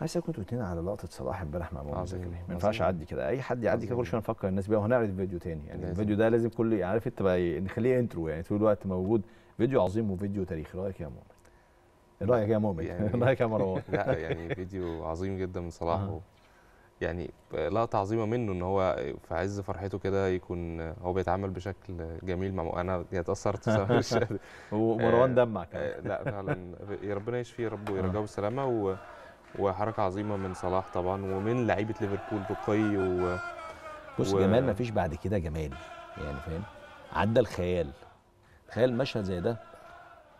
عايز كنت اتنين على لقطه صلاح امبارح مع مؤمن زكريا ما ينفعش اعدي كده اي حد يعدي كده كل شويه نفكر الناس بيها وهنعرض فيديو تاني يعني لازم. الفيديو ده لازم كل يعني عارف انت بقى نخليه انترو يعني طول الوقت موجود فيديو عظيم وفيديو تاريخي رايك إيه يا مؤمن رايك إيه يا مؤمن يعني رايك إيه يا مروان لا يعني فيديو عظيم جدا من صلاح آه. يعني لقطه عظيمه منه ان هو في عز فرحته كده يكون هو بيتعامل بشكل جميل مع انا يعني اتاثرت ومروان آه، دمع كمان آه، لا فعلا ربنا يشفيه يا رب ويرجعه بالسلامه وحركه عظيمه من صلاح طبعا ومن لعيبه ليفربول رقي و بص و... جمال ما فيش بعد كده جمال يعني فاهم عدى الخيال تخيل مشهد زي ده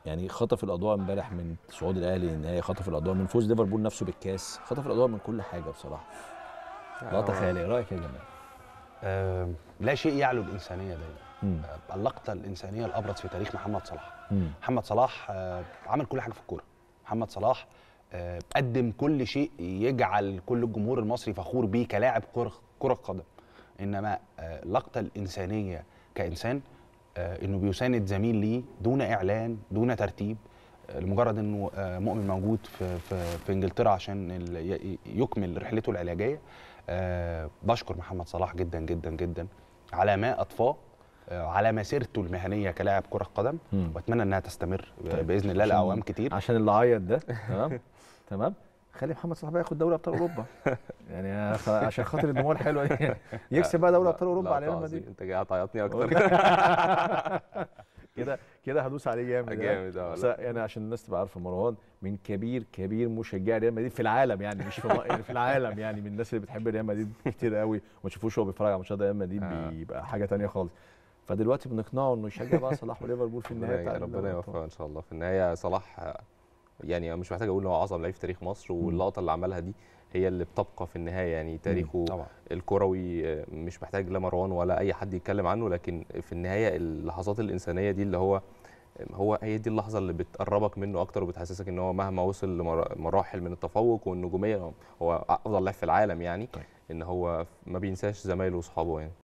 يعني خطف الاضواء امبارح من صعود الاهلي للنهائي خطف الاضواء من فوز ليفربول نفسه بالكاس خطف الاضواء من كل حاجه بصراحه لقطه آه، خياليه رايك يا جمال أه لا شيء يعلو الانسانيه دايما آه، اللقطه الانسانيه الابرز في تاريخ محمد صلاح مم. محمد صلاح أه عمل كل حاجه في الكوره محمد صلاح قدم كل شيء يجعل كل الجمهور المصري فخور بيه كلاعب كره قدم انما آه، لقطه الانسانيه كانسان آه، انه بيساند زميل ليه دون اعلان دون ترتيب آه، لمجرد انه مؤمن موجود في في, في انجلترا عشان يكمل رحلته العلاجيه بشكر محمد صلاح جدا جدا جدا على ما أطفاه آه، على مسيرته المهنيه كلاعب كره قدم واتمنى انها تستمر آه، طيب. باذن الله لاعوام كتير عشان اللي عيط ده تمام تمام خلي محمد صلاح بقى ياخد دوري ابطال اوروبا يعني عشان خاطر الجمهور الحلوه دي يعني يكسب بقى دوري ابطال اوروبا على ريال مدريد انت جاي هتعيطني اكتر كده كده هدوس عليه جامد جامد اه يعني عشان الناس تبقى عارفه مروان من كبير كبير مشجعي ريال مدريد في العالم يعني مش في, في العالم يعني من الناس اللي بتحب ريال مدريد كتير قوي وما تشوفوش هو بيتفرج على ماتشات ريال مدريد آه. بيبقى حاجه ثانيه خالص فدلوقتي بنقنعه انه يشجع بقى صلاح وليفربول في النهايه بتاع ربنا يوفقه ان شاء الله في النهايه صلاح يعني مش محتاج اقول ان هو اعظم لعيب في تاريخ مصر واللقطه اللي عملها دي هي اللي بتبقى في النهايه يعني تاريخه الكروي آه، مش محتاج لا مروان ولا اي حد يتكلم عنه لكن في النهايه اللحظات الانسانيه دي اللي هو آه، هو هي دي اللحظه اللي بتقربك منه اكتر وبتحسسك ان هو مهما وصل لمراحل من التفوق والنجوميه هو افضل لاعب في العالم يعني طيب. ان هو ما بينساش زمايله واصحابه يعني